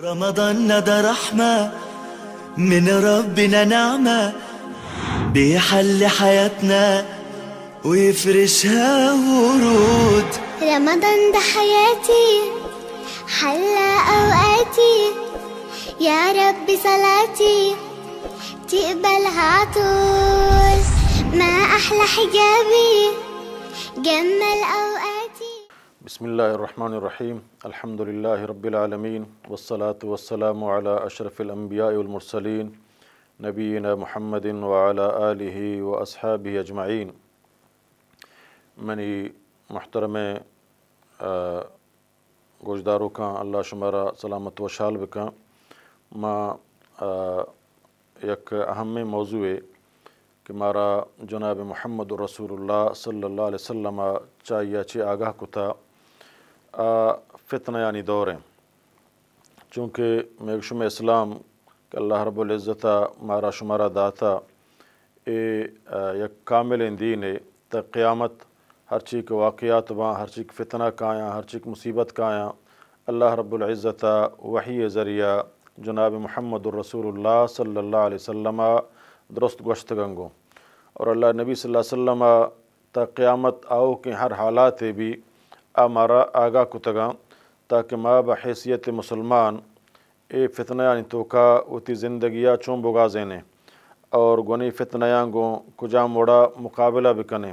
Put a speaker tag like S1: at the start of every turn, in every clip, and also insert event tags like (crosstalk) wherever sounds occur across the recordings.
S1: رمضان ده رحمة من ربنا نعمة بيحل حياتنا ويفرشها ورود رمضان ده حياتي حلى أوقاتي يا رب صلاتي تقبلها عطول ما أحلى حجابي جمل أوقاتي
S2: بسم اللہ الرحمن الرحیم الحمد للہ رب العالمین والصلاة والسلام اعلیٰ اشرف الانبیاء والمرسلین نبینا محمد و آلہ علیہ و اصحبِ اجماعین میں محترم گوشداروں کا اللہ شمارہ سلامت و شعالب کا ماں ایک اہم موضوع ہے کہ مارا جناب محمد رسول اللہ صلی اللہ علیہ وسلم چاہیے چائے آگاہ کو تھا فتنہ یعنی دور ہیں چونکہ میشمِ اسلام کہ اللہ رب العزت مارا شمارا داتا اے یک کامل دین قیامت ہر چیز کے واقعات با ہر چیز فتنہ کا ہر چیز مصیبت کا اللہ رب العزت وحی ذریعہ جناب محمد الرسول اللہ صلی اللہ علیہ وسلم درست گوشت گنگو اور اللہ نبی صلی اللہ علیہ وسلم تا قیامت آؤ کے ہر حالات بھی امارا آگاہ کتگاں تاکہ ما بحیثیت مسلمان اے فتنیاانی توکا اوتی زندگیا چون بگا زینے اور گونی فتنیاں گو کجا موڑا مقابلہ بکنے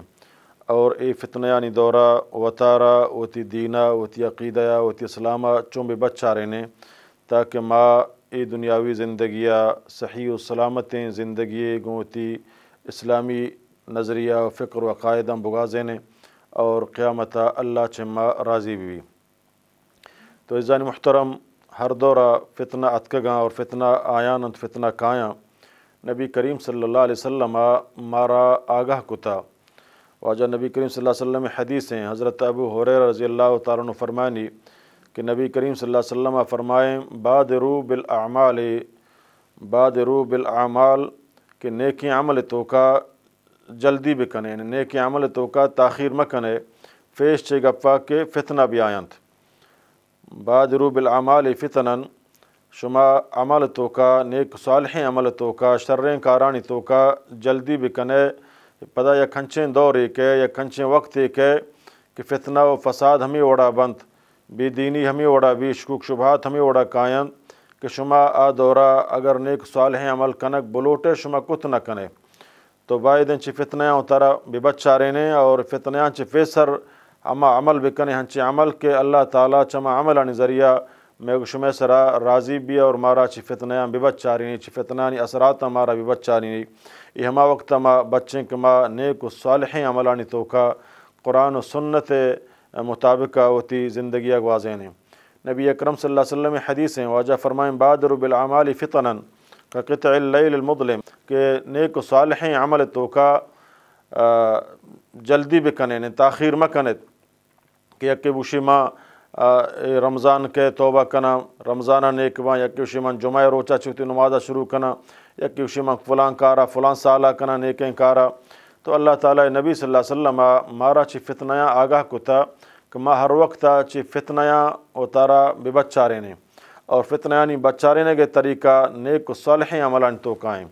S2: اور اے فتنیاانی دورہ و اوتی دینہ اوتی عقیدہ اوتی اسلامہ چون بے بچا رہنے تاکہ ما اے دنیاوی زندگیہ صحیح و سلامتیں زندگی گوں تی اسلامی نظریہ و فکر و قائدہ بگا زینے اور قیامت اللہ چما راضی بھی تو رزان محترم ہر دورہ فتنہ اتکگاں اور فتنہ آیان انت فتنہ کایاں نبی کریم صلی اللہ علیہ وسلم مارا آگاہ کتا واجہ نبی کریم صلی اللہ وسلم حدیث حدیثیں حضرت ابو حریر رضی اللہ تعالیٰ عنہ فرمانی کہ نبی کریم صلی اللہ علیہ وسلم فرمائیں باد رو بادرو باد رو کہ نیکی عمل توکا جلدی بھی یعنی نیک عمل تو کا تاخیر مکنے فیش گفا کے فتنہ بھی آئنت روب العمال فتنن شما عمل تو کا نیک صالح عمل تو کا شریں کارانی تو کا جلدی بھی کنے پدا یا کھنچیں دور کے یا کھنچیں وقت کہ فتنہ و فساد ہمیں اوڑا بند بی دینی ہمیں اوڑا بی شکوک شبہات ہمیں اوڑا کائن کہ شما آ دورا اگر نیک صالح عمل کنک بلوٹے کت کتنا کنے تو فتنیاں چفتنیاں و بچا بچارین اور فتنیاں چی فیسر اما عمل بکنے ہنچی عمل کے اللہ تعالیٰ چما عمل آنی ذریعہ میگ شمع سرا بھی اور مارا چی فتنیاں اثرات مارا چاری بچا اسراتمارا یہ ہما وقت ما بچیں کما نیک و عمل عملانی توکا قرآن و سنت مطابق ہوتی زندگی ہیں نبی اکرم صلی اللہ علیہ وسلم حدیث ہیں واجہ فرمائیں بادر بالعمال فتنن قطع اللیل المظلم کہ نیک و صالحیں عمل توکا جلدی بھی نے تاخیر ماں کنے کہ یکشیما رمضان کے توبہ کنا رمضانہ نیک ماں یکشیماں جمعہ روچا چوتی نمازہ شروع کنا کرنا یکشیما فلاں کارا فلاں سالہ کنا نیکیں کارا تو اللہ تعالیٰ نبی صلی اللہ علیہ وسلم مارا چی فتنیاں آگاہ کتا کہ ما ہر وقت چی فتنیاں او تارا بے نے اور فتنہ یعنی بچا رہنے کے طریقہ نیک و صالح عمل تو قائم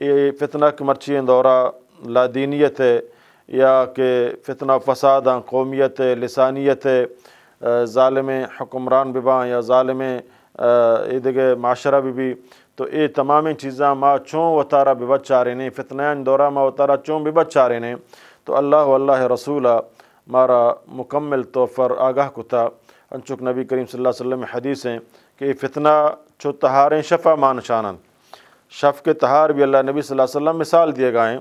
S2: یہ فتنہ کمرچین دورہ لادینیت ہے یا کہ فتنہ ہیں قومیت ہے لسانیت ہے ظالم حکمران بھائیں یا ظالم ایدگے معاشرہ بھی بھی تو یہ تمام چیزاں ماں چوں اتارا بے بچ چاہ رہے نے فطنان دورہ ماں وطارہ چوں بھی بچ رہنے نے تو اللہ اللہ رسولہ مارا مکمل توفر آگاہ کتا انچک نبی کریم صلی اللہ علیہ وسلم حدیثیں کہ فتنہ اتنا تہاریں شفا مان شانند شف کے تہار بھی اللہ نبی صلی اللہ علیہ وسلم مثال دیے گئے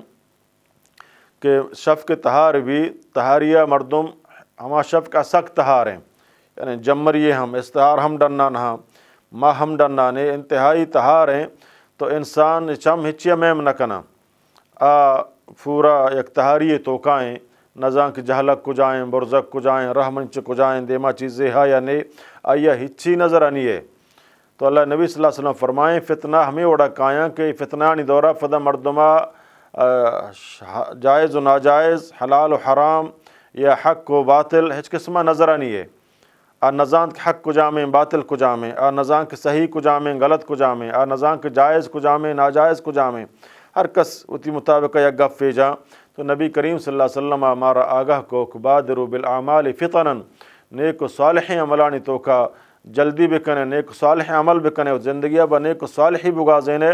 S2: کہ شف کے تہار بھی تہاریہ مردم ہما شف کا سخت تہار ہیں یعنی جمریے ہم استہار ہم ڈرنا نہ ما ہم ڈرنا نے انتہائی تہار ہیں تو انسان چم ہچیا میم نہ کنا آ پورا یک تہاری توکائیں نزاں کہ جہلک کو جائیں برزک کو جائیں رہ منچ کو جائیں دیما چیزیں ہا یا نے آ ہچی نظر آنیے تو اللہ نبی صلی اللہ علیہ وسلم فرمائیں فتنہ ہمیں اوڑ کائیں کہ فتنہ نہیں دورہ فدہ مردمہ جائز و ناجائز حلال و حرام یا حق و باطل ہچ قسمہ نظر آنیے آ کے حق کو جامیں باطل کو جامیں آ کے صحیح کو جامیں غلط کو جامیں آ کے جائز کو جامیں ناجائز کو جامیں ہر کس اتی مطابق یا گف فیجا تو نبی کریم صلی اللہ علیہ وسلم ہمارا آگاہ کو کبادر بالعمال فتنن نیک و صالح عملانی توکا جلدی بھی کنے نیک صالح عمل بھی زندگیہ با نیک و صالحی بگا زینے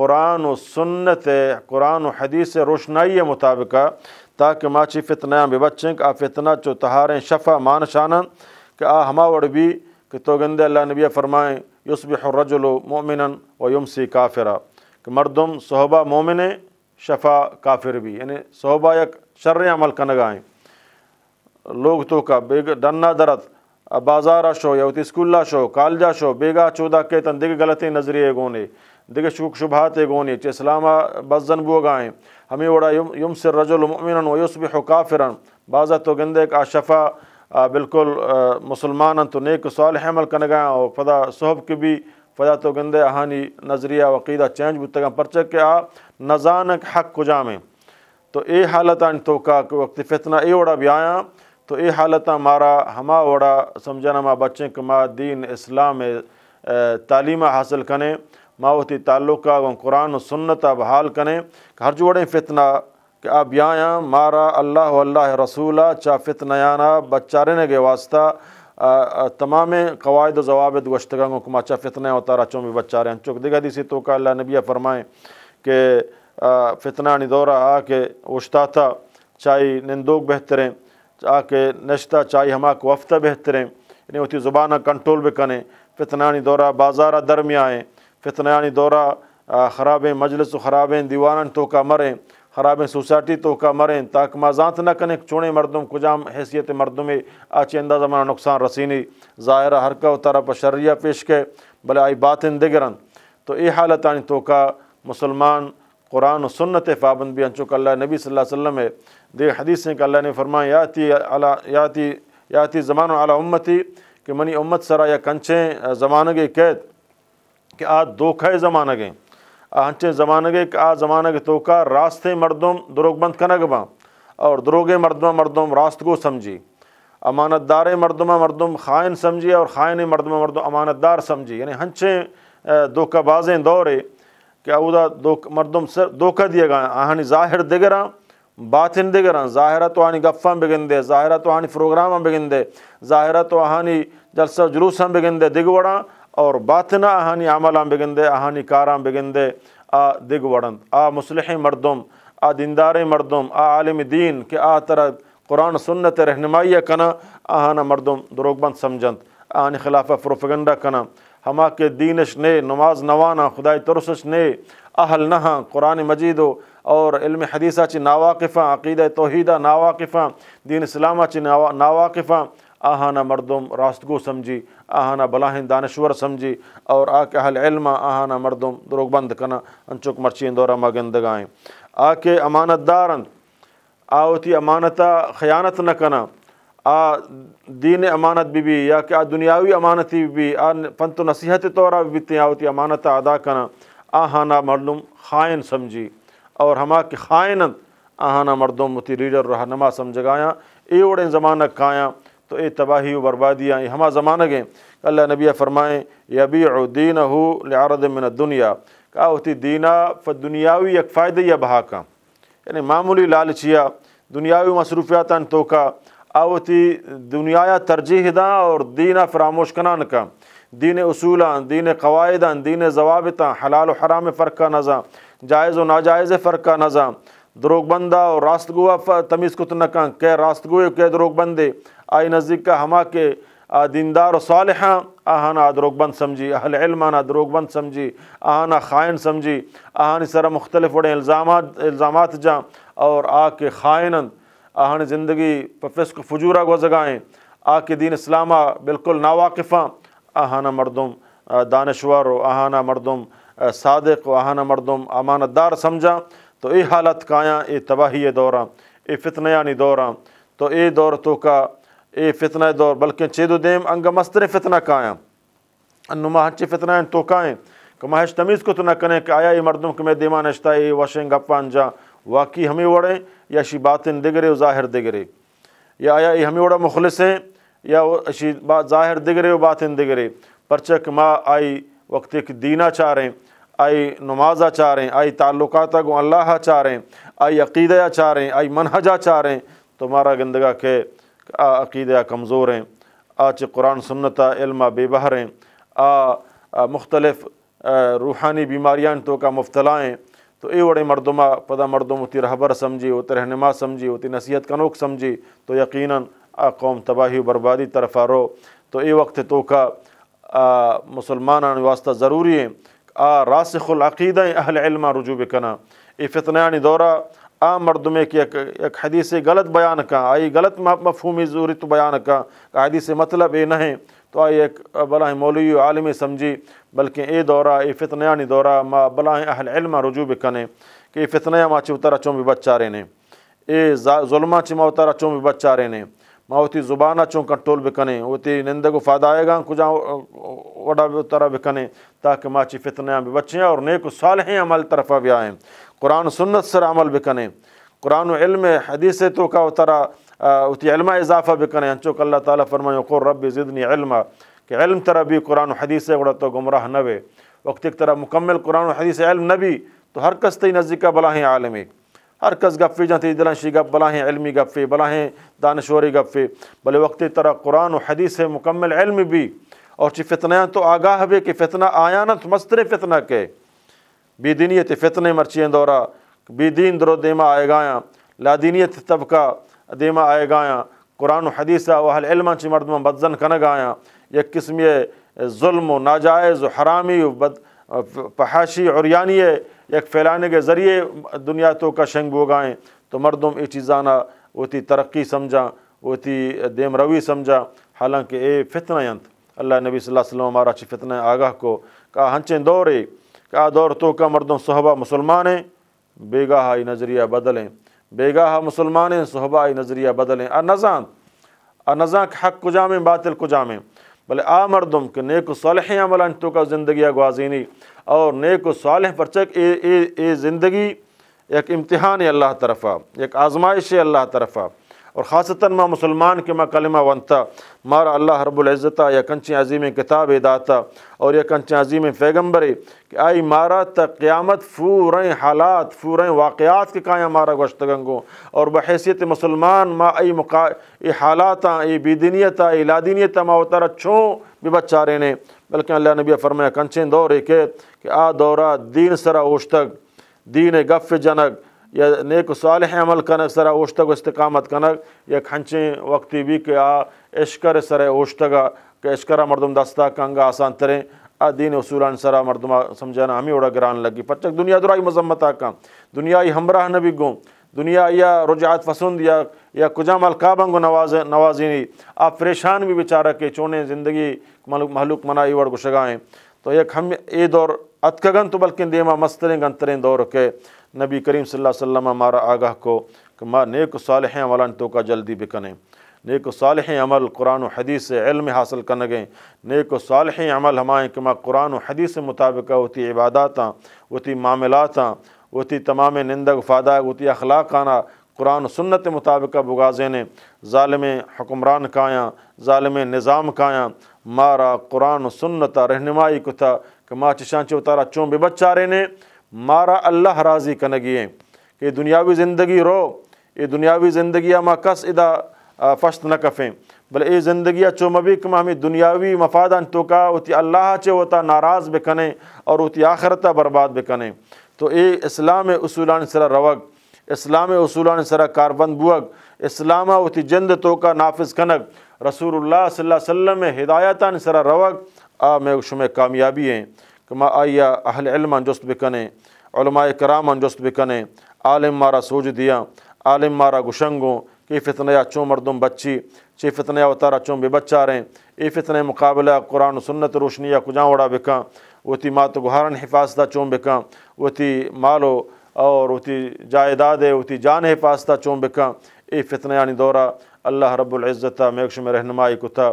S2: قرآن و سنت قرآن و حدیث روشنائی مطابق تاکہ ما چی فتنیاں بھی بچیں کہ آ فتنہ چو تہاریں شفا مان شانن کہ آ ہما وڑ بھی کہ تو گندے اللہ نبی فرمائیں یصبح الرجل مؤمنا و یمسی کافرا کہ مردم صحبہ مومن شفا کافر بھی یعنی صحبہ یک شر عمل کنگائیں لوگ تو کا بےگ درد بازارہ شو یا اسکوللہ شو کالجہ شو بیگا چودہ کیتن دغ غلطی نظریے گونے دغ شک شبھاتے گونے چے اسلامہ بزن بو گائیں ہمیں وڑا یم رجل مؤمنا و یصبح کافرا بازا تو گندے کا شفا بالکل مسلمان تو نیک صالح عمل کن گائیں اور فضا صحب کی بھی فضا تو گندے اہانی نظریہ وقیدہ چینج بتگا پرچہ کے آ نزانک حق حق کجامے تو اے حالت وقت فتنہ اے وڑا بھی آیاں تو یہ حالت مارا ہما وڑا سمجھنا ما بچیں کما دین اسلام تعلیم حاصل کنے ماوتی تعلقہ و قرآن و سنت بحال کنے کہ ہر جوڑیں فتنہ کہ اب آبیاں مارا اللہ اللہ رسولہ چا فتنہ یانا بچارنے کے واسطہ تمام قواعد و ضوابط گوشتگاں کو کما چا فتنہ اتارا چوں بھی بچہ رہے ہیں چونکہ دیسی تو کہا اللہ نبیہ فرمائیں کہ فتنہ دورہ آ کے وشتا تھا چاہی نندوک بہتریں آ نشتہ چاہی ہما کو وفتہ بہتریں یعنی ہوتی زبانہ کنٹرول بھی کنے فتنانی دورہ بازارہ درمی فتنانی دورہ خرابیں مجلس و خرابیں دیوانن توکہ مریں خرابیں سوسائٹی توکہ مریں تاکہ ما زانت نہ کنے چونے مردم کجام حیثیت مردم آچے اندہ زمانہ نقصان رسینی ظاہرہ حرکہ و طرف شریعہ پیش کے بلے آئی باطن دگرن تو ای حالت آنی توکہ مسلمان قرآن و سنت فابند بھی انچوک اللہ نبی صلی اللہ علیہ وسلم ہے دیکھ حدیث ہیں کہ اللہ نے فرمایا یاتی تی یاتی یاحتی و اعلیٰ امتی کہ منی امت سرا یا کنچیں زمانگے قید کہ آ دوکھے زمانگیں آنچے زمانگے زمان کہ آ زمانگے توکا راستے مردم دروگ بند کنگ با اور دروگ مردمہ مردم راست کو سمجھی امانت دار مردمہ مردم خائن سمجھی اور خائن مردمہ مردم امانت دار سمجھی یعنی ہنچے دوکہ بازیں دورے کہ ادا مردم سر دھوکہ دیے آہنی ظاہر دگراں باطن دیگران ظاہرہ تو عانی گفاں ظاہرہ گنندے ظاہرات وانی پروگرامہ بھی گنندے تو آنی جلسہ جلوس ہم بگندے دغ اور باطنہ آہانی عملہ بھی گنندے آانی کاراں بھی گندے آ دگ آ مسلح مردم آ دیندار مردم آ عالم دین کہ آ طرح قرآن سنت رہنمائی کنا آہانا مردم دروگ بند سمجھند آنی خلاف فروفگنڈہ کنا ہما کے دینش نے نماز نوانا خدای ترسش نے اہل نہاں قرآن مجید و اور علم حدیثہ چی ناواقفہ عقیدہ توحیدہ ناواقفہ دین اسلامہ چی ناواقفہ آہانا آہانہ راستگو سمجھی آہانہ بلاہن دانشور سمجھی اور آ کے اہل علمہ آہانہ مردم دروگ بند کنا انچک مرچین دورہ مگندگائیں گندگائیں آ کے امانت دارن آوتی امانتہ خیانت نہ کنا آ دین امانت بھی بھی یا کہ آ دنیاوی امانتی بھی آ پنت و نصیحت طورہ بھی آوتی امانتہ ادا کنا آہانہ مردم خائن سمجھی اور ہما کے خائنند آہانا مردوں متی ریڈر رہنما سمجھ گیا اے اوڑ زمانہ کایاں تو اے تباہی و بربادیاں ہما زمانہ گئیں اللہ نبی فرمائیں یبیع دینہو لعرض من الدنیا کہا ہوتی دینہ فدنیاوی ایک فائدہ یا بہا کا یعنی معمولی لالچیا دنیاوی مصروفیات توقع آوتی دنیا ترجیح داں اور دینہ فراموش کنان کا دین اصولاں دین قوائدان دین ضوابطاں حلال و حرام فرق کا نظام جائز و ناجائز فرق کا نظام دروغ بندہ اور راست گوا تمیز کتنا کہ راست گوئے کہ دروغ بندے آئی نزدیک کا ہما کے دیندار و صالحاں آہانا دروغ بند سمجھی اہل علمانہ دروگ بند سمجھی آہانا خائن سمجھی آہانی سرا مختلف اڑے الزامات الزامات جاں اور آ کے خائنند زندگی زندگی کو فجورہ گزگائیں آ کے دین اسلامہ بالکل ناواقفاں آہانہ مردم دانشور و آہانہ مردم صادق و واہانہ مردم امانت دار سمجھا تو اے حالت کائیں اے تباہی دوراں اے فتنہ یعنی دور تو اے دور تو کا اے فتنہ دور بلکہ چید و دم انگ مستر فتنہ کائیں فتنہ ہیں تو کائیں کہ تمیز کو نہ کنے کہ آیا اے مردم کہ میں دیمان اے واشنگ اپان جا واقعی ہمیں وڑے یا شی باطن دگرے و ظاہر دگرے یا آیا اے ہمیں وڑا مخلص ہیں یا شی ظاہر دگرے و باطن دگرے پرچک ما آئی وقت ایک دینہ چاہ رہے ہیں آئی نمازہ چاہ رہے ہیں آئی تعلقات گوں اللہ چاہ رہے ہیں آئی عقیدہ چاہ رہے ہیں آئی منہجہ چاہ رہیں تو مارا گندگا کہ آ عقیدہ کمزور ہیں آج قرآن سنت علم بے بہر ہیں آ مختلف روحانی بیماریاں تو کا مبتلائیں تو اے وڑے مردمہ پدا مردم ہوتی رہبر سمجھی ہوتی رہنما سمجھی ہوتی نصیحت کا نوک سمجھی تو یقیناً آ قوم تباہی و بربادی طرفہ رو تو اے وقت تو کا مسلمان واسطہ ضروری ہیں آ راسخ العقیدہ اہل علمہ رجوع کنا افتناانی دورہ آ مردمے کی ایک, ایک حدیث غلط بیان کا آئی غلط مفہومی ضروری تو بیان کا حدیث مطلب یہ نہیں تو آئی ایک بلا مولوی عالمی سمجھی بلکہ اے دورہ افتنانی دورہ ما بلائے اہل علمہ رجوع کنے کہ افتنایہ ماں چترا چون بھی بچارے نے اے ظلمہ چما اترا چوں بھی بچہ نے ماوتی زبان چوں کنٹرول بھی کریں اتنی نندگ و فادائگاں کچاں اڑا برا بھی بکنے تاکہ ما چیف اتنا بھی بچیں اور نیک و سالحیں عمل طرف بھی آئیں قرآن سنت سر عمل بکنے قرآن و علم حدیث تو کا اترا اتی علمہ اضافہ بکنے کریں چوں کہ اللہ تعالیٰ فرمائے قو رب زدنی علما کہ علم بھی قرآن و حدیث اڑت و گمراہ نہ ہوئے وقت کی طرح مکمل قرآن و حدیث علم ن بھی تو حرکستی نزدیک بلاہ عالمی ہر قز غفے جہاں گف بلا ہیں علمی بلا ہیں دانشوری گفے بلے وقتی طرح قرآن و حدیث ہے مکمل علم بھی اور چی فتنہ تو آگاہ بھی کہ فتنہ آیا نہ تو مستر فتنہ کے بی دینیت فتنے مرچی دورہ بی دین درو دیما آئے گایاں لادینیت طبقہ دیما آئے گایاں قرآن و حدیثہ اہل علمہ چی مردمہ بدزن کن گایاں یہ قسمی ظلم و ناجائز و حرامی و بد عریانی ہے یک پھیلانے کے ذریعے دنیا تو کا شنگ بوگائیں تو مردم یہ چیزانہ وہ وتی ترقی سمجھا وہ دے دیم روی سمجھا حالانکہ اے فتنہ ینت اللہ نبی صلی اللہ علیہ وسلم ہمارا چی فتنہ آگاہ کو کہا ہنچیں دورے کہا دور تو کا مردم صحبہ مسلمان بیگاہ آئی نظریہ بدلیں بیگاہ مسلمان صحبہ آئی نظریہ بدلیں اذاں نظان کے حق کجامیں باطل کجامیں بلے آ مردم کہ نیک صالحی عمل تو کا زندگیہ گوازینی اور نیک و صالح پرچک اے اے اے زندگی ایک امتحان ہے اللہ طرف ایک آزمائش ہے اللہ طرف اور خاصتاً ماں مسلمان کے ماں کلمہ ونتا مارا اللہ رب العزت یا کنچ عظیم کتاب داتا اور یا کنچ عظیم پیغمبر کہ آئی مارا تا قیامت فوریں حالات فوریں واقعات کے کائیں مارا گوشت اور بحیثیت مسلمان ماں اے مقا اے حالاتاں اے بیدینیتیں اے لادینیتہ ماں اتارا چھو بھی بچارے نے بلکہ اللہ نبی فرمایا کنچن دور کہ آ دورہ دین سرا اوشتگ دین گف جنگ یا نیک و عمل کنک سرا اوشتگ استقامت کنک یا کھنچیں وقتی بھی کہ آ عشکر سر اوشتگا کہ عشکرہ مردم دستہ کنگا آسان تریں آ دین اصولان سرا مردمہ سمجھانا ہمیں اڑا گران لگی پچک دنیا درائی مذمت آ دنیای ہمراہ نبی گوں دنیا یا رجعت فسند یا یا کجام ملکنگ نواز نوازینی آپ پریشان بھی بیچارہ کے چونے زندگی محلوق منائی وڑ گشگائیں تو ایک ہم اے دور اتکگن تو بلکہ دیما مستریں گن دور کے نبی کریم صلی اللہ علیہ وسلم ہمارا آگاہ کو کہ ما نیک صالحیں والا انتو تو کا جلدی بکنیں نیک و صالح عمل قرآن و حدیث سے علم حاصل کرنے گئیں نیک و صالح عمل ہمائیں کہ ما قرآن و حدیث مطابقہ ہوتی عباداتاں ہوتی معاملاتاں وتی تمام نندگ وتی اخلاق کانا قرآن سنت مطابق بغازے نے ظالم حکمران کایاں ظالم نظام کایاں مارا قرآن سنت رہنمائی کتا کہ ماں چشانچے تارا چون بے بچارے نے مارا اللہ راضی کنگیے کہ دنیاوی زندگی رو یہ دنیاوی زندگیاں ماں کس ادا فشت نکفیں بلے اے زندگیہ چو مبیک میں ہمیں دنیاوی مفادہ تو کا اتی اللہ ہوتا ناراض بکنے اور اتیا آخرتہ برباد بکنے تو اے اسلام اصولان سرا روگ اسلام اصولان سرا کاربند بوگ اسلام اوتی جند تو کا نافذ کنک رسول اللہ صلی اللہ وسلم ہدایتان سرا روگ آ میں اس میں کامیابی ہیں کہ ما آئیا اہل علم جست بکنے علماء کرام جست بکنے عالم مارا سوج دیا عالم مارا گشنگوں کہ فتنیا چوں مردم بچی فتنہ یا تارا چوں بے بچہ رہیں اے فتنہ مقابلہ قرآن و سنت روشنی یا کجاں وڑا بکاں وتی مات گہارن حفاستہ چومبکاں وتی مالو اور وتی جائیداد وتی جان چومبکاں اے فتنہ یعنی دورہ اللہ رب العزت میں رہنمائی کتا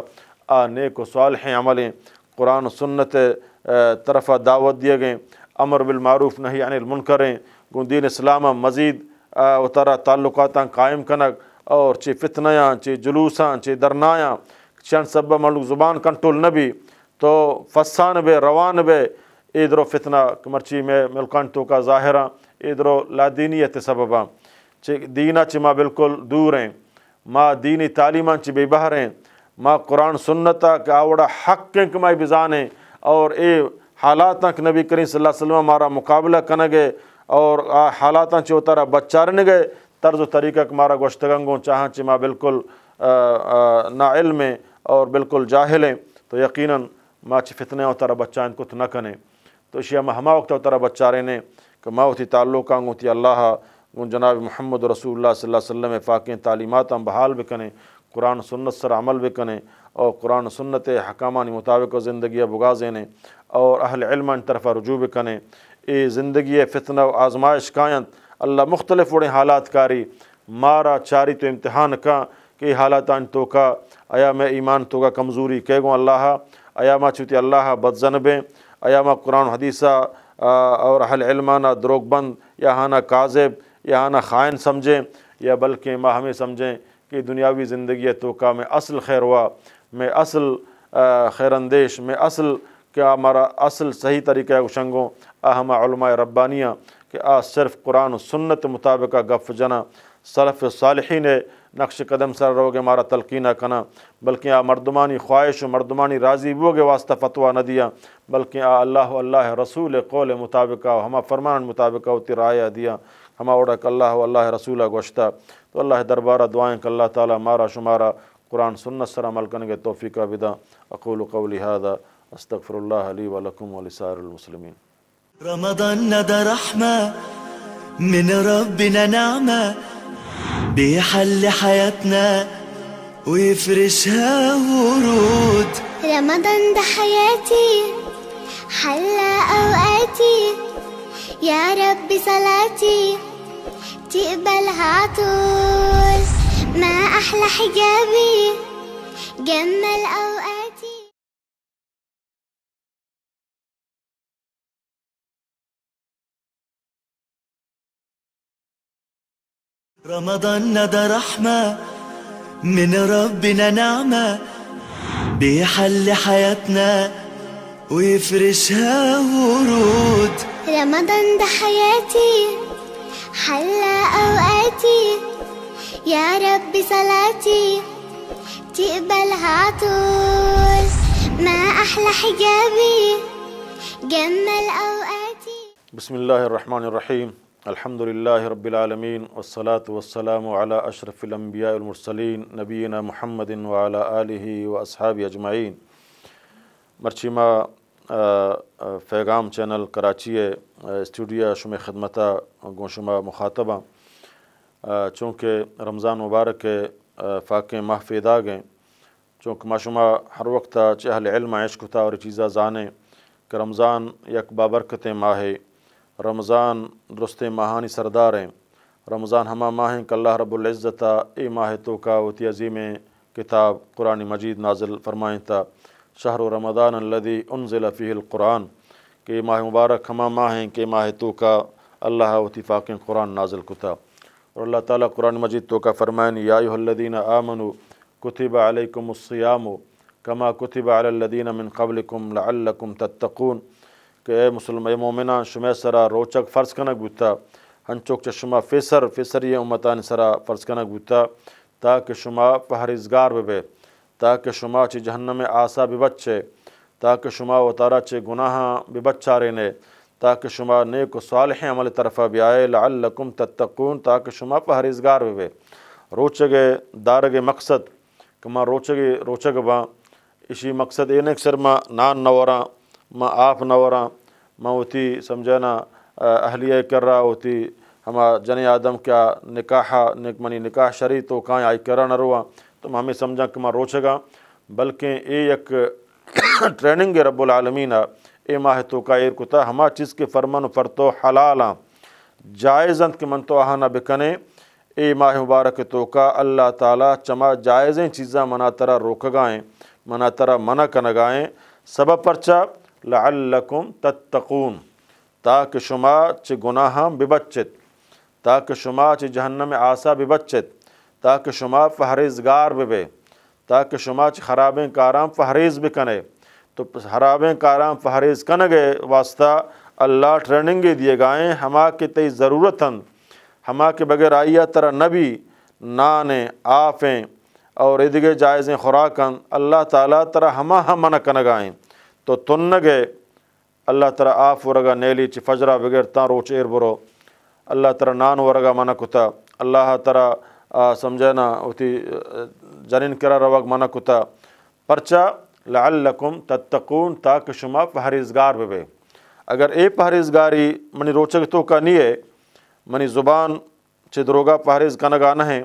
S2: آنے کو و صالح عملیں قرآن و سنت طرفہ دعوت دیے گئے امر بالمعروف نہیں انل المنکریں گندین اسلامہ مزید و ترا تعلقات قائم کنک اور چی فتنیاں چی جلوساں چی درنایاں چند سب ملک زبان کنٹرول نبی تو فسان بے روان بے ایدرو فتنہ کمرچی میں ملکان تو کا ظاہرہ ایدرو لا دینیت لادینی اتسباں دینہ چمہ بالکل دور ہیں ماں دینی تعلیمان بے بہر ہیں ماں قرآن سنتا کہ آوڑا حق کے کمائی بزانیں اور اے حالات نبی کریم صلی اللہ علیہ وسلم مارا مقابلہ کن گئے اور حالاتاں اتارا بچارن گئے طرز و طریقہ کمارا گوشت گوشتگنگوں چاہاں ما بالکل نا علمیں اور بالکل جاہل ہیں تو یقیناً ماں فتن اوترا کو کت نہ کریں تو اشیا میں ہما وقت و ترا بچارے نے کہ ہوتی تعلق آنگوں تھی اللہ جناب محمد رسول اللہ صلی اللہ وسلم فاقیں تعلیمات بحال بھی کریں قرآن سنت سر عمل بھی کریں اور قرآن سنت حکامانی مطابق و زندگی بگا ز اور اہل ان طرف رجوع بھی کریں اے زندگی فتنہ و آزمائش کائنت اللہ مختلف اڑے حالات کاری مارا چاری تو امتحان کا کہ حالات ان تو کا آیا میں ایمان تو کا کمزوری کہ گوں اللہ ایامہ چوتی اللہ بدذنبیں ایامہ قرآن حدیثہ اور حل علمانہ دروگ بند یا ہاں نہ کاذب یا ہاں نا خائن سمجھیں یا بلکہ ماہ ہمیں سمجھیں کہ دنیاوی زندگی تو کا میں اصل خیر ہوا میں اصل خیر اندیش میں اصل کیا ہمارا اصل صحیح طریقہ اشنگوں اہم علماء ربانیہ کہ آ صرف قرآن و سنت مطابق گف جنا صرف صالحین نقش قدم سر رو گے مارا تلقینہ کنا بلکہ آ مردمانی خواہش و مردمانی راضی بو گے واسطہ فتوہ نہ دیا بلکہ آ اللہ اللہ رسول مطابقہ مطابق ہما فرمان مطابق و تر دیا ہما اوڑک اللہ و اللہ رسول گوشتہ تو اللہ دربارہ دعائیں کہ اللہ تعالی مارا شمارا قرآن سنت سر عمل کرنے کے توفیقہ بدا اقول قولی هذا استغفر اللہ
S1: رحمہ من ربنا نعمہ بيحلي حياتنا ويفرشها ورود رمضان ده حياتي حلى أوقاتي يا رب صلاتي تقبلها عطول
S2: ما أحلى حجابي جمل أوقاتي رمضان ده رحمة من ربنا نعمة بيحل
S1: حياتنا ويفرشها ورود رمضان ده حياتي حلى أوقاتي يا رب صلاتي تقبلها طول ما أحلى حجابي جمل أوقاتي
S2: بسم الله الرحمن الرحيم الحمد للہ حرب العالمین والصلاة والسلام على اشرف الانبیاء المرسلین محمد وعلى آلہ واصحاب اجمعین مرچیما فیغام چینل کراچی اسٹوڈیا شم خدمت گوشمہ مخاطبہ چونکہ رمضان مبارک فاقے محفید آگئیں آ ما چونکہ معشمہ ہر وقت چہل علم عشق تھا اور چیزہ زانے کہ رمضان یک بابرکت ماہ رمضان درست ماہانی سردار ہیں رمضان ماہیں کہ اللہ رب العزت اے ماہ تو کا وتی عظیم کتاب قرآن مجید نازل فرمائتا شہر و رمضان الدی انزل فیہ القرآن کہ ماہ مبارک ماہیں کہ ماہ تو کا اللہ وطفاق قرآن نازل کتا اور اللہ تعالیٰ قرآن مجید تو کا فرمائن یا الدین آمن کتب علیہ کم السیام کما کتب علی الدین من قبل لعلکم تتقون کہ اے مسلم مومنہ شمع سرا روچک فرض کنک بوتا ہنچوک فیسر فیسر یہ امتان سرا فرض کنک بوتا تاکہ شما پہرزگار بے تاکہ شما چی جہنم آسا بے بچے تاکہ شما و تارا چہ گناہ بھی بچارے تاکہ شما نیک و صالح عمل طرفہ بھی آئے لعلکم تتقون تاکہ شما پہرزگار بے روچگ دارگ مقصد کہ ماں روچک روچک باں اسی مقصد اینک سرما نان نوراں ما آپ نہ ہو رہا ماں اتی اہلیہ کر رہا اوتی ہما جنی آدم کیا نکاح منی نکاح شری تو کائیں کر کرا نہ رواں تم ہمیں سمجھا کہ ماں روچے گا بلکہ اے یک (coughs) ٹریننگ رب العالمین اے ماہ کا ایر کتا ہما چیز کے فرمن فرتو حلالا جائز انت کے من تو عا نہ اے ماہ مبارک تو کا اللہ تعالیٰ چما جائزیں چیزاں منا ترا روک گائیں منا ترا منع کنگائیں سبب پرچہ لعلکم تتقون تاکہ شمار گناہاں ببچت تاکہ شما شمار جہنم آسا ببچت تاکہ شما فہرزگار ببے تاکہ شما بے خرابیں کاراں کارام فہریز بکنے تو خرابیں کارام فہریز کنگے واسطہ اللہ ٹریننگ دیے گائیں ہما کے تئی ضرورت ہما کے بغیر تر نبی نانے آفیں اور ادگے جائزیں خوراکن اللہ تعالیٰ تر ہما ہمن کن گائیں تو تنگے اللہ تر آف ورگا نیلی چی فجرا بغیر تا روچ ایر برو اللہ تر نان ورگا منکتا کتا اللہ تر سمجھے نا اتی کرا روگ من کتا پرچا لعلکم تتقون تاک شما پہریزگار ببے اگر اے پہریزگاری منی روچک تو کا نی ہے منی زبان چی دروگا پہریز کنگا نہیں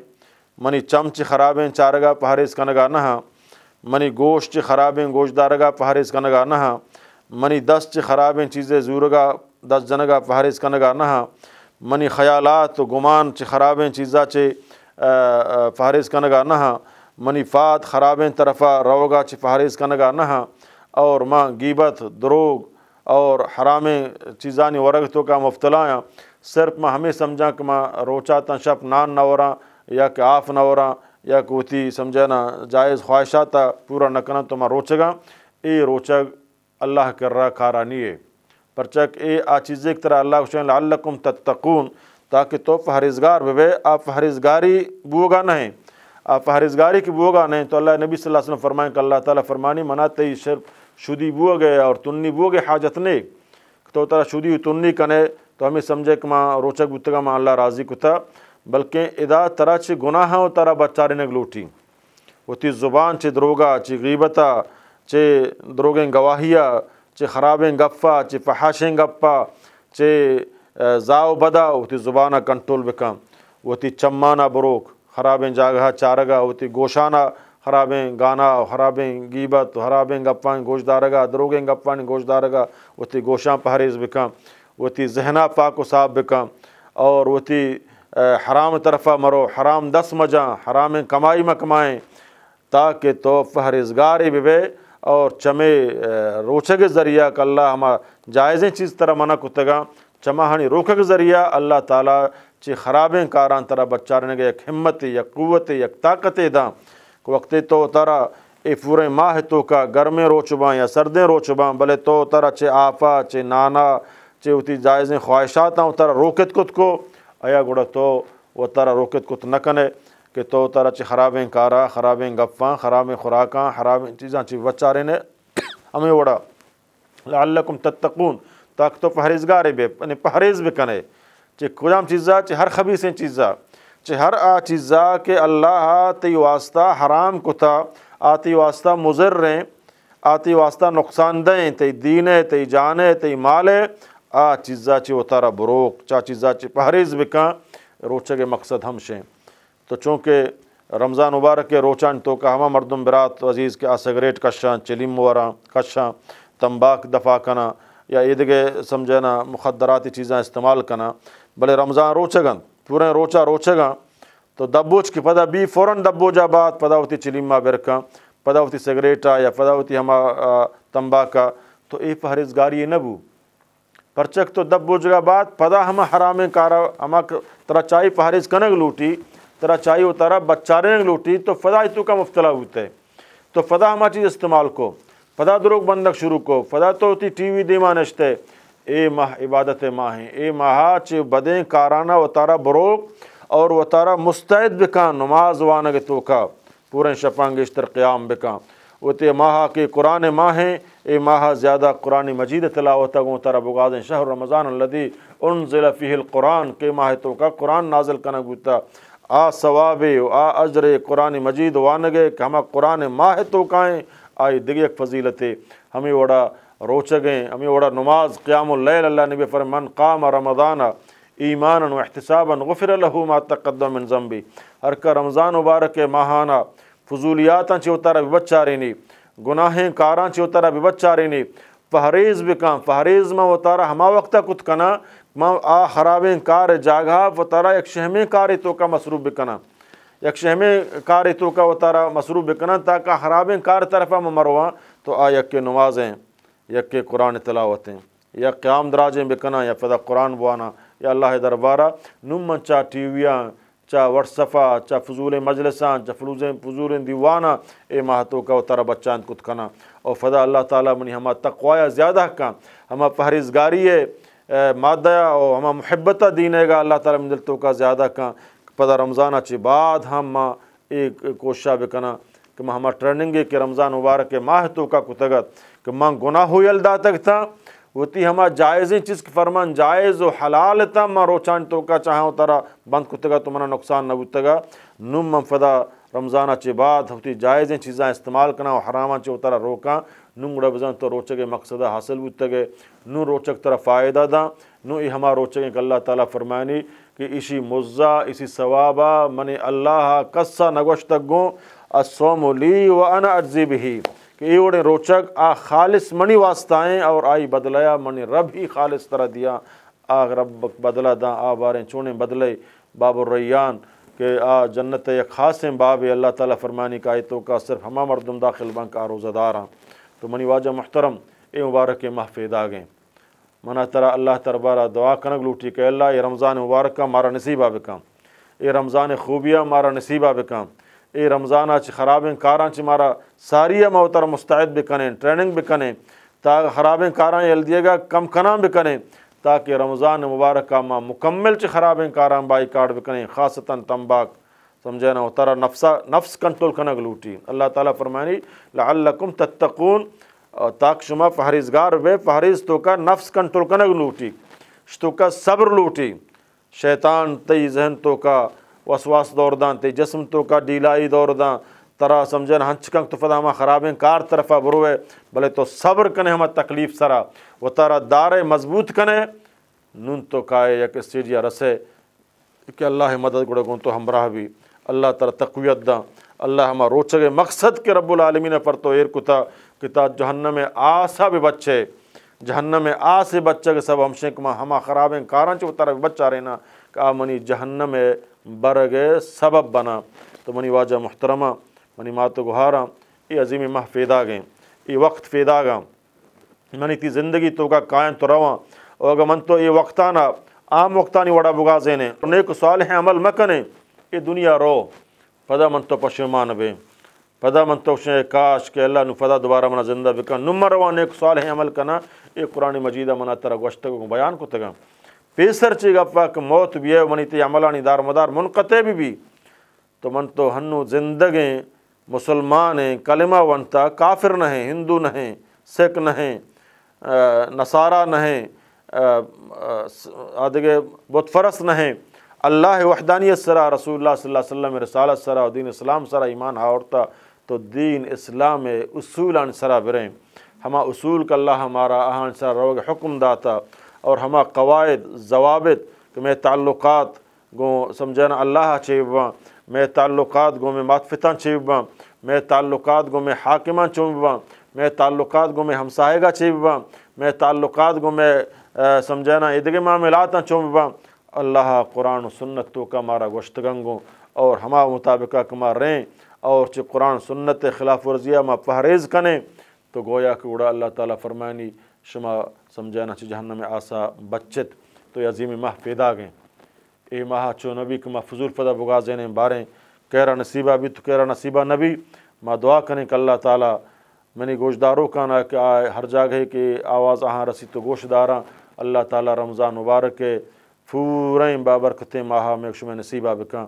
S2: منی چم چی خرابیں چارگا پہریز کنگا نہیں ہاں۔ منی گوشت چی خرابیں گوشت دارگا فہرز کنگا نہا ہاں۔ منی دست چی خرابیں چیزیں زورگا دس جنگا فہرز کنگا نہا ہاں۔ منی خیالات و گمان چی خرابیں چیزا چی فہرز کنگا نہا ہاں۔ منی فات خرابیں طرفا روگا چی فہرز کنگا نہا اور ماں گیبت دروگ اور حرام چیزانی ورگتوں کا مفتلایا صرف ماں ہمیں سمجھا کہ ماں روچا تن شپ نان نورا یا کہ آف نہ ہو رہا یا کوتی سمجھا نا جائز خواہشات پورا نہ کر تو ماں روچکاں اے روچک اللہ کر راہ نہیں ہے پرچک اے آ چیزیں ایک طرح اللہ حسین لعلکم تتقون تاکہ تو فہرزگار بے آپ فہرزگاری بوگا نہیں آپ فہرزگاری کی بوگا نہیں تو اللہ نبی صلی اللہ علیہ وسلم فرمائیں کہ اللہ تعالیٰ فرمانی مناتے ہی شر شدی بو گئے اور تنی بو گئے حاجت نے تو طرح شدی تنی کنے تو ہمیں سمجھے کہ ماں روچک بوتگا ماں اللہ راضی کتا بلکہ ادا ترا چی گناہ ہوں ترا بچارینگ لوٹی تی زبان چی دروگا چی غیبتا چی دروگیں گواہیا چی گفا گپا فحاشیں گپا چی زاو بدا وہ تی زبانہ کنٹرول بکم تی چمانا بروک خرابیں جاگہ چارگا وہ تی گوشانہ خرابیں گانا خرابیں گیبت خرابیں گپائیں گوش دارگا دروگیں گپوا گوش دارگا وہ تی گوشاں پہریز بکم تی ذہنہ پاک و صاحب بکم اور وہ تی حرام طرفہ مرو حرام دس مجاں حرام کمائی مکمائیں تاکہ تو فہرزگار بھی بے اور چمے روچے کے ذریعہ کہ اللہ ہما جائزیں چیز طرح منع کتگا چما ہنی روکے کے ذریعہ اللہ تعالیٰ چرابیں کاراں ترا بچہ رہنے گئے یک ہمت قوت یک طاقت داں وقت تو ترا اے پورے ماہ تو کا گرمیں روچ بان یا سردیں روچ بان بلے تو ترا چے آفا چے نانا چے اتی جائزیں خواہشات ہاں طرح روکت کت کو ایا گوڑا تو وہ تارا روکت کت نہ کرنے کہ تو تارا چی خرابیں کارا خرابیں گپاں خرابیں خوراکاں خرابیں چیزاں چی نے (coughs) ہمیں وڑا لعلکم تتقون تاک تو پہریزگارے بے یعنی پہریز بے کنے چی کجام چیزا چی ہر خبیصیں چیزا چی ہر آ چیزا کہ اللہ آتی واسطہ حرام کتا آتی واسطہ مضر رہیں آتی واسطہ نقصان دیں تی دینے تی جانے تی مالے آ چیزا چی وہ تارا بروک چا چیزا چی پہریز بھی کہاں کے مقصد شیں تو چونکہ رمضان مبارک کے روچان تو کہ ہما مردم برات عزیز کے آ سگریٹ کشاں چلیم واراں کشاں تمباک دفاع کنا یا عیدگہ سمجھنا مخدراتی چیزاں استعمال کنا بھلے رمضان روچے گن پورے روچا روچے گن تو دبوچ کی پدا بی فوراً دبو جا بات ہوتی چلیما برکا پدا ہوتی سگریٹا یا پدا ہوتی ہما تمباکا تو اے پہرزگاری نبو پرچک تو دب بو بات پدا ہم حرام کارا ہم ترا چائی پہاریز کنگ لوٹی ترا چائی و تارا بچاریں لوٹی تو ہی تو کا مبتلا ہوتے تو فدا ہما چیز استعمال کو فدا دروگ بندک شروع کو فدا تو ہوتی ٹی وی دیما نشت اے ماہ عبادت ماہیں اے ماہا چی بدیں کارانہ و تارا بروک اور وطارہ تارا مستعد بکان نماز وانگ تو کا پورے شپانگ قیام بے تے ماہ کے قرآن ماہیں اے ماہا زیادہ قرآن مجید تلاوت گوں تر تربادیں شہر رمضان اللہدی انزل فیہ القرآن کے ماہ تو کا قرآن نازل کنا گوتا آ ثواب آ اجر قرآن مجید وانگے کہ ہمہ قرآن ماہ تو کائیں دگی ایک فضیلت ہمیں وڑا روچ گئیں ہمیں وڑا نماز قیام اللیل اللہ نبی فرمان قام رمضان ایمان و احتسابا غفر ما تقدم من ہر کا رمضان مبارک ماہانہ فضولیاتیں بچا رینی گناہیں کاراں چارا بچارینی فہریز بھی کم فہریز میں وطارا ہما وقتا کت کنا ماں آ خرابیں کار جاگا ایک شہمیں کاری تو کا مصروف بکنا ایک شہمیں کار تو کا وطارا مصروف بکنا تاکہ خرابیں کار طرف ہم مرواں تو آ یک نمازیں یک قرآن تلاوتیں یا قیام دراجیں بکنا یا فدا قرآن بوانا یا اللہ دربارہ نم مچا ٹی ویاں چاہے صفا چا فضول مجلسان چا فلوز فضول دیوانا اے مہتو کا تارا بچان کت کنا او فضا اللہ تعالی منی ہما تقوا زیادہ کا ہما پہرزگاری ہے مادہ او ہما محبت دینے گا اللہ تعالی من دلتو کا زیادہ کا پدا رمضان چی بعد ہم ایک کوششہ بکنا کہ ہما ٹرننگ ہے کہ رمضان مبارک مہتو کا کتگت کہ ماں گناہ ہوئی الدا تک تھا ہوتی ہما جائز چیز فرمان جائز و حلال تا ما روچان توکا چاہاں وہ ترا بند کتے گا تو نقصان نہ گا نم ممفدہ رمضانہ چے بعد ہوتی جائز چیزاں استعمال کنا و چے ترا روکا نم گڑا بزن تو روچے مقصدہ حاصل بھی گے نو روچک ترا فائدہ دا نو ہما کہ اللہ تعالیٰ فرمانی کہ اسی مزہ اسی ثوابہ من اللہ قصہ نگوشتگوں السوم لی و اجزی عجیب کہ یہ اوڑے روچک آ خالص منی واسطائیں اور آئی بدلیا منی رب ہی خالص طرح دیا آ رب بدلا داں باریں چونیں بدلے باب الریان کہ آ جنت یا خاص باب اللہ تعالیٰ فرمانی کا آیتوں کا صرف ہما مردم داخل کا روزہ دار ہاں۔ تو منی واجہ محترم اے مبارک محفید دا گئے منع ترا اللہ تربارہ دعا کنک لوٹی کہ اللہ یہ رمضان مبارک کا مارا نصیبہ بکام اے رمضان خوبیہ مارا نصیبہ بکام اے رمضانہ خرابیں کاراں مارا ساری موتر مستعد بھی ٹریننگ بھی کریں تاکہ خرابیں کاراں ادیے گا کم کنام بھی تاکہ رمضان کا ماں مکمل چی خرابیں کاراں بائی کارڈ بھی خاصتاً تمباک سمجھے نا ترا نفسا نفس کنٹرول کنگ لوٹی اللہ تعالیٰ فرمانی تتقون تاک شما فہرزگار بے فہرض تو کا نفس کنٹرول کنگ لوٹی تو کا صبر لوٹی شیطان تئی ذہن تو کا وسواس دور دان تے جسم تو کا ڈیلائی دور دان ترا سمجھن ہنچ کنگ تو فدا خرابیں کار طرفہ بروے بلے تو صبر کنے ہمیں تکلیف سرا و ترا دار مضبوط کنے نون تو کائے یا کہ سیڑیا رسے کہ اللہ مدد گڑے گون تو ہم بھی اللہ ترا تقویت دا اللہ ہمہ روچگے مقصد کے رب العالمین پر تو ایر کتا کتا جہنم آسا بھی بچے جہنم بچے کے سب ہمشنک سے ہما خرابیں کاران چھو ترا بھی بچہ رہنا کا منی جہنم برگے سبب بنا تو منی واجہ محترمہ منی مات و ای عظیم مح فیدا گئیں ای وقت فیدا گا منی تی زندگی تو کا کائن تو رواں اوگا من تو ای وقتانہ عام وقتانی وڑا بگا زینے نیک صالح عمل مکنے ای دنیا رو پدا من تو پشمان بے پدا من تو شے کاش کہ اللہ پدا دوبارہ منا زندہ نمر نمہ روان نیک صالح عمل کنا ای قرآن مجیدہ منا ترہ گوشتگو بیان کو تگا فیسر چی پاک موت بھی ہے منی تی عملانی دار مدار منقطع بھی بھی تو من تو ہنو زندگیں مسلمانیں کلمہ ونتا کافر نہیں ہندو نہیں سکھ نہیں نصارہ نہیں بتفرس نہیں اللہ وحدانیت سرا رسول اللہ صلی اللہ علیہ وسلم رسالت سرا دین اسلام سرا ایمان آورتا تو دین اسلام اصول سرا بریں ہما اصول کا اللہ ہمارا سرا روگ حکم داتا اور ہما قواعد ضوابط کہ میں تعلقات گو سمجھانا اللہ چیب با میں تعلقات گو میں معتفتہ چیب با میں تعلقات گو میں حاکمہ چوباں میں تعلقات گو میں ہمسائے گا گہ چیب میں تعلقات گو میں سمجھانا ادغماں ملاتا چوباں اللہ قرآن و سنت تو کا مارا گوشت اور ہما مطابقہ کما رہیں اور چی قرآن سنت خلاف ورزیہ ما پہریز کنیں تو گویا کہ اڑا اللہ تعالیٰ فرمانی شما سمجھانا چاہیے جہنم آسا بچت تو عظیم ماہ پیدا گئیں اے ماہ چو نبی کہ ماں فضول فضا بگا زین باریں کہرا نصیبہ بھی تو کہرا نصیبہ نبی ماں دعا کریں کہ اللہ تعالیٰ میں نے کانا کا نا کہ آئے ہر جاگے کہ آواز آہاں رسی تو گوشت داراں اللہ تعالیٰ رمضان کے پوریں بابرکتیں ماہا میں شمہ نصیبہ بکاں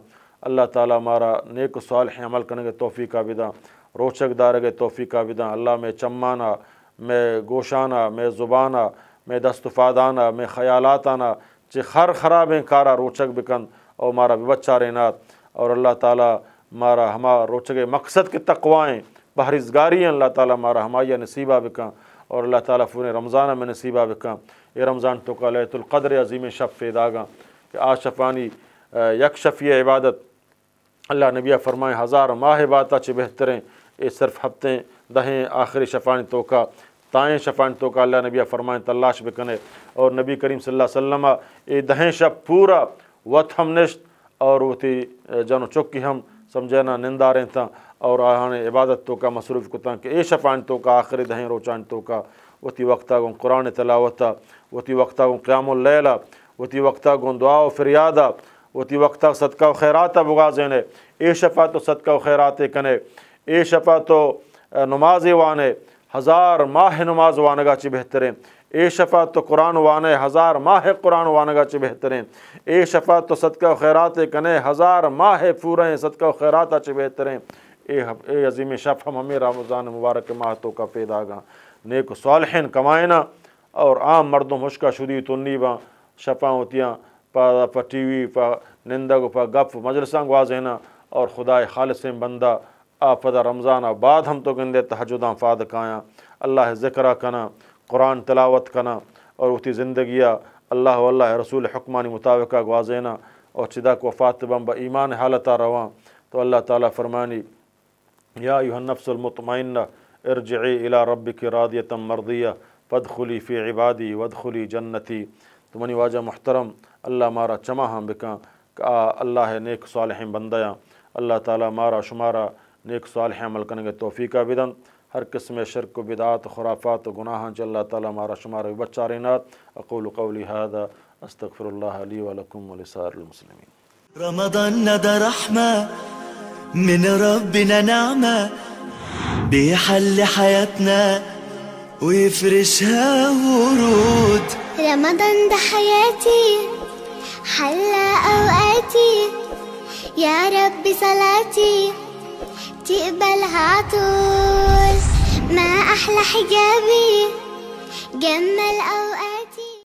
S2: اللہ تعالیٰ مارا نیک سوال ہے عمل کریں گے توفیقہ وداں روچک دار گے توفیقہ وداں اللہ میں چمانہ میں گوشانہ میں زبانہ میں دستفادانہ میں خیالاتانہ چی چہ خر خرابیں کارا روچک بکن او مارا بچہ رینات اور اللہ تعالیٰ مارا ہما روچک مقصد کے تقوائیں بہرض ہیں اللہ تعالیٰ مارا ہمایہ نصیبہ بکن اور اللہ تعالیٰ فون رمضانہ میں نصیبہ بکن یہ رمضان لیت القدر عظیم شف آگا کہ آج شفانی یک شفی عبادت اللہ نبیہ فرمائیں ہزار ماہ باتا چہ بہتریں اے صرف ہفتیں دہیں آخری شفانی توقع تائیں شفائن تو کا اللہ نبی فرمائیں تلاش بکنے اور نبی کریم صلی اللہ علیہ وسلم اے دہیں شب پورا وط ہم نشت اور وہ تھی جانو چکی ہم سمجھنا نندا تھا اور عبادت تو کا مصروف کتا کہ اے شفائن تو کا آخر دہیں رو تو کا تھی وقتا گن قرآن وہ تھی وقتا گن قیام اللیلہ وہ تھی وقتا گون دعا و فریادہ وہ تھی وقتا صدقہ و خیراتہ زینے اے شفا تو صدقہ و خیرات کنے اے شفا تو نماز وانے ہزار ماہ نماز وانگا چی بہتریں اے شفا تو قرآن وانے ہزار ماہ قرآن وانگا چی بہترین بہتریں اے شفا تو صدقہ و خیرات کنے ہزار ماہ پوریں صدقہ و خیرات چی بہتریں اے اے عظیم ہم ہمیں رمضان مبارک ماہتوں کا پیدا گا نیک صالحین کمائنا اور عام مردوں مشکا شدی تنی با شفا ہوتیاں پا ٹی وی پا نندگ پا گپ مجلسان گوازینا اور خدائے خالصیں بندہ آ رمضان بعد ہم تو گندے تہجداں فاد کا اللہ ذکرہ کنا قرآن تلاوت کنا اور اتی زندگیہ اللہ اللہ رسول حکمانی مطابقہ گوازینا اور چدا کو فات بم ایمان حالتہ رواں تو اللہ تعالیٰ فرمانی یا ایوہ النفس المطمئنہ ارجعی الا ربک کر مرضیہ فدخلی فی عبادی ودخلی جنتی تو منی واجہ محترم اللہ مارا چماں بکاں کہ اللہ نیک صالحيں بندیاں اللہ تعالیٰ مارا شمارا نیک صالح عمل کرنے کی توفیق آبیدن ہر قسم شرک و بدعات و خرافات و گناہان جل اللہ تعالی مارا شمار و بچہ رینات اقول قولی هذا استغفر اللہ لی و لکم و لسار المسلمین
S1: رمضان ندا رحمہ من ربنا نعمہ بيحل حياتنا ويفرشها ورود رمضان ده حياتي حلى اوقاتي يا رب صلاتي تقبلها طول ما أحلى حجابي جمل أوقات